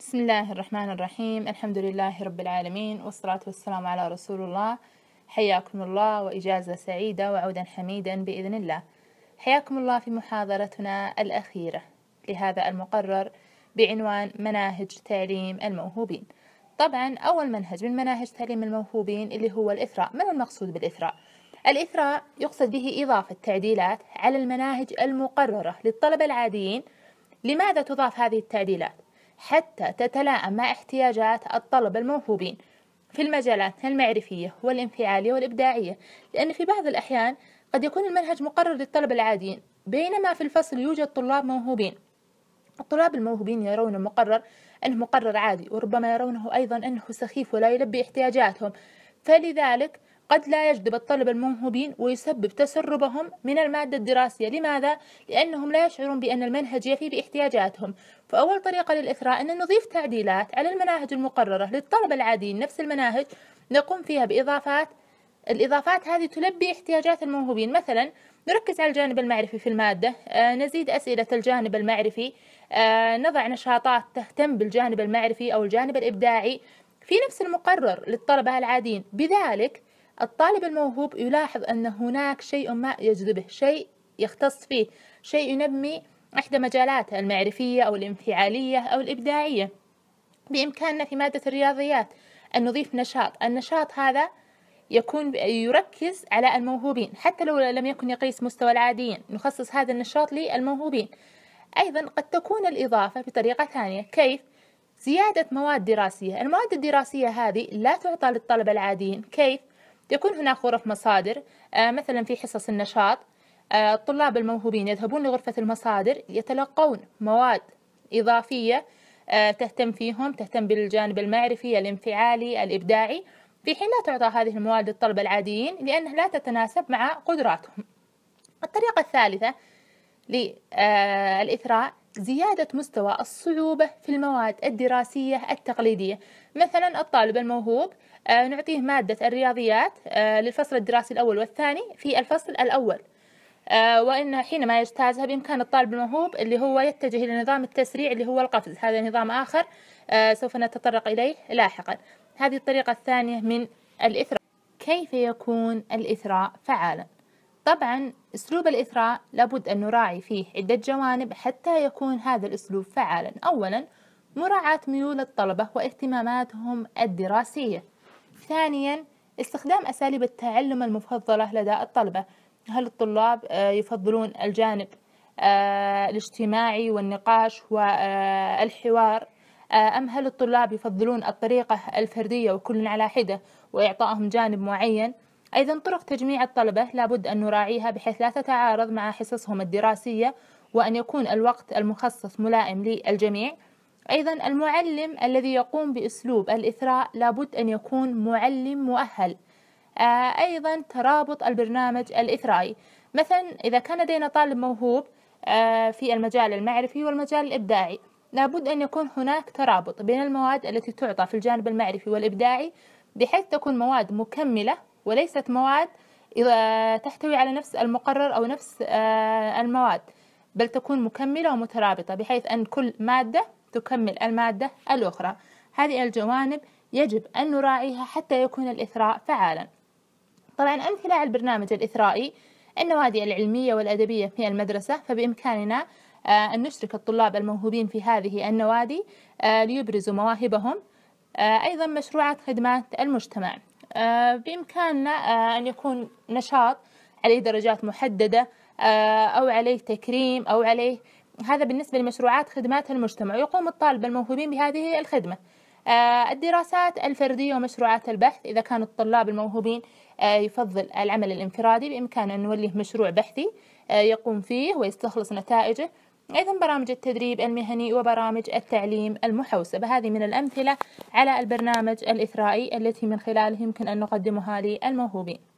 بسم الله الرحمن الرحيم الحمد لله رب العالمين والصلاة والسلام على رسول الله حياكم الله وإجازة سعيدة وعودا حميدا بإذن الله حياكم الله في محاضرتنا الأخيرة لهذا المقرر بعنوان مناهج تعليم الموهوبين طبعا أول منهج من مناهج تعليم الموهوبين اللي هو الإثراء ما المقصود بالإثراء؟ الإثراء يقصد به إضافة تعديلات على المناهج المقررة للطلبة العاديين لماذا تضاف هذه التعديلات؟ حتى تتلائم مع احتياجات الطلبة الموهوبين في المجالات المعرفية والانفعالية والإبداعية لأن في بعض الأحيان قد يكون المنهج مقرر للطلبة العاديين بينما في الفصل يوجد طلاب موهوبين الطلاب الموهوبين يرون المقرر أنه مقرر عادي وربما يرونه أيضا أنه سخيف ولا يلبي احتياجاتهم فلذلك قد لا يجذب الطلبة الموهوبين ويسبب تسربهم من المادة الدراسية لماذا؟ لأنهم لا يشعرون بأن المنهج يفي باحتياجاتهم فأول طريقة للإثراء أن نضيف تعديلات على المناهج المقررة للطلبة العاديين نفس المناهج نقوم فيها بإضافات الإضافات هذه تلبي احتياجات الموهوبين مثلا نركز على الجانب المعرفي في المادة آه، نزيد أسئلة الجانب المعرفي آه، نضع نشاطات تهتم بالجانب المعرفي أو الجانب الإبداعي في نفس المقرر للطلبة العاديين بذلك الطالب الموهوب يلاحظ أن هناك شيء ما يجذبه شيء يختص فيه شيء ينمي إحدى مجالاته المعرفية أو الانفعالية أو الإبداعية بإمكاننا في مادة الرياضيات أن نضيف نشاط النشاط هذا يكون يركز على الموهوبين حتى لو لم يكن يقيس مستوى العاديين نخصص هذا النشاط للموهوبين أيضا قد تكون الإضافة بطريقة ثانية كيف؟ زيادة مواد دراسية المواد الدراسية هذه لا تعطى للطلبة العاديين كيف؟ يكون هناك غرف مصادر آه، مثلا في حصص النشاط آه، الطلاب الموهوبين يذهبون لغرفة المصادر يتلقون مواد إضافية آه، تهتم فيهم تهتم بالجانب المعرفي الانفعالي الإبداعي في حين لا تعطى هذه المواد للطلبة العاديين لأنها لا تتناسب مع قدراتهم الطريقة الثالثة للإثراء زيادة مستوى الصعوبة في المواد الدراسية التقليدية مثلا الطالب الموهوب آه، نعطيه مادة الرياضيات آه، للفصل الدراسي الأول والثاني في الفصل الأول آه، وإن حينما يجتازها بإمكان الطالب الموهوب اللي هو يتجه إلى نظام التسريع اللي هو القفز هذا نظام آخر سوف نتطرق إليه لاحقا هذه الطريقة الثانية من الإثراء كيف يكون الإثراء فعالا طبعا أسلوب الإثراء لابد أن نراعي فيه عدة جوانب حتى يكون هذا الأسلوب فعالا أولا مراعاة ميول الطلبة واهتماماتهم الدراسية ثانيا استخدام أساليب التعلم المفضلة لدى الطلبة هل الطلاب آه، يفضلون الجانب آه، الاجتماعي والنقاش والحوار آه، أم هل الطلاب يفضلون الطريقة الفردية وكل على حدة وإعطائهم جانب معين أيضا طرق تجميع الطلبة لابد أن نراعيها بحيث لا تتعارض مع حصصهم الدراسية وأن يكون الوقت المخصص ملائم للجميع أيضا المعلم الذي يقوم بأسلوب الإثراء لابد أن يكون معلم مؤهل آه، أيضا ترابط البرنامج الإثرائي مثلا إذا كان لدينا طالب موهوب آه، في المجال المعرفي والمجال الإبداعي لابد أن يكون هناك ترابط بين المواد التي تعطى في الجانب المعرفي والإبداعي بحيث تكون مواد مكملة وليست مواد تحتوي على نفس المقرر أو نفس آه، المواد بل تكون مكملة ومترابطة بحيث أن كل مادة تكمل المادة الأخرى هذه الجوانب يجب أن نراعيها حتى يكون الإثراء فعالا طبعا أمثلة على البرنامج الإثرائي النوادي العلمية والأدبية في المدرسة فبإمكاننا آه، أن نشرك الطلاب الموهوبين في هذه النوادي آه، ليبرزوا مواهبهم أيضا مشروعات خدمات المجتمع آه، بإمكاننا آه، أن يكون نشاط عليه درجات محددة آه، أو عليه تكريم أو عليه هذا بالنسبة لمشروعات خدمات المجتمع يقوم الطالب الموهوبين بهذه الخدمة الدراسات الفردية ومشروعات البحث إذا كانوا الطلاب الموهوبين يفضل العمل الانفرادي بإمكانه أن نوليه مشروع بحثي يقوم فيه ويستخلص نتائجه أيضا برامج التدريب المهني وبرامج التعليم المحوسبة هذه من الأمثلة على البرنامج الإثرائي التي من خلاله يمكن أن نقدمها للموهوبين